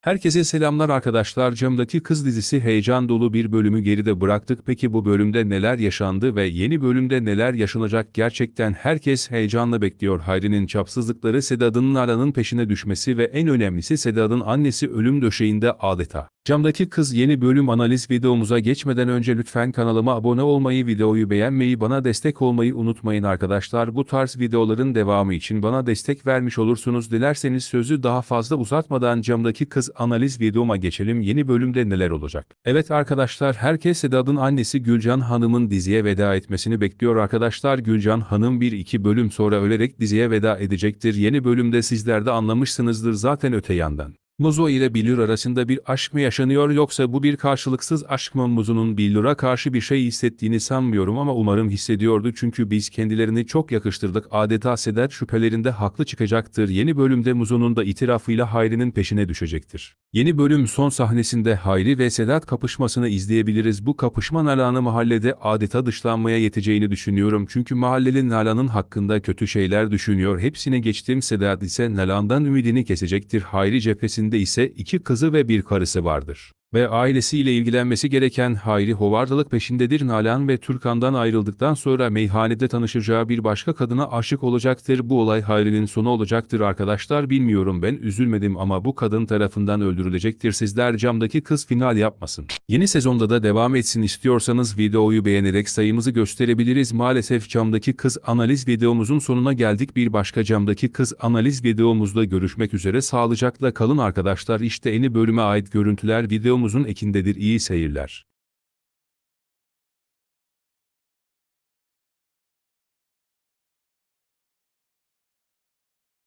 Herkese selamlar arkadaşlar. Camdaki Kız dizisi heyecan dolu bir bölümü geride bıraktık. Peki bu bölümde neler yaşandı ve yeni bölümde neler yaşanacak? Gerçekten herkes heyecanla bekliyor. Hayri'nin çapsızlıkları Sedat'ın Naran'ın peşine düşmesi ve en önemlisi Sedat'ın annesi ölüm döşeğinde adeta. Camdaki Kız yeni bölüm analiz videomuza geçmeden önce lütfen kanalıma abone olmayı, videoyu beğenmeyi, bana destek olmayı unutmayın arkadaşlar. Bu tarz videoların devamı için bana destek vermiş olursunuz. Dilerseniz sözü daha fazla uzatmadan Camdaki Kız analiz videoma geçelim. Yeni bölümde neler olacak? Evet arkadaşlar, herkes Sedat'ın annesi Gülcan Hanım'ın diziye veda etmesini bekliyor arkadaşlar. Gülcan Hanım 1-2 bölüm sonra ölerek diziye veda edecektir. Yeni bölümde sizler de anlamışsınızdır zaten öte yandan. Muzo ile Billur arasında bir aşk mı yaşanıyor yoksa bu bir karşılıksız aşk mı? Muzo'nun Billur'a karşı bir şey hissettiğini sanmıyorum ama umarım hissediyordu çünkü biz kendilerini çok yakıştırdık. Adeta Sedat şüphelerinde haklı çıkacaktır. Yeni bölümde Muzo'nun da itirafıyla Hayri'nin peşine düşecektir. Yeni bölüm son sahnesinde Hayri ve Sedat kapışmasını izleyebiliriz. Bu kapışma Nalan'ı mahallede adeta dışlanmaya yeteceğini düşünüyorum. Çünkü mahalleli Nalan'ın hakkında kötü şeyler düşünüyor. Hepsine geçtiğim Sedat ise Nalan'dan ümidini kesecektir. Hayri cephesinde ailesinde ise iki kızı ve bir karısı vardır ve ailesiyle ilgilenmesi gereken Hayri hovardalık peşindedir Nalan ve Türkan'dan ayrıldıktan sonra meyhanede tanışacağı bir başka kadına aşık olacaktır. Bu olay Hayri'nin sonu olacaktır arkadaşlar bilmiyorum ben üzülmedim ama bu kadın tarafından öldürülecektir sizler camdaki kız final yapmasın. Yeni sezonda da devam etsin istiyorsanız videoyu beğenerek sayımızı gösterebiliriz. Maalesef camdaki kız analiz videomuzun sonuna geldik bir başka camdaki kız analiz videomuzda görüşmek üzere sağlıcakla kalın arkadaşlar İşte yeni bölüme ait görüntüler videomuz videomuzun ekindedir iyi seyirler.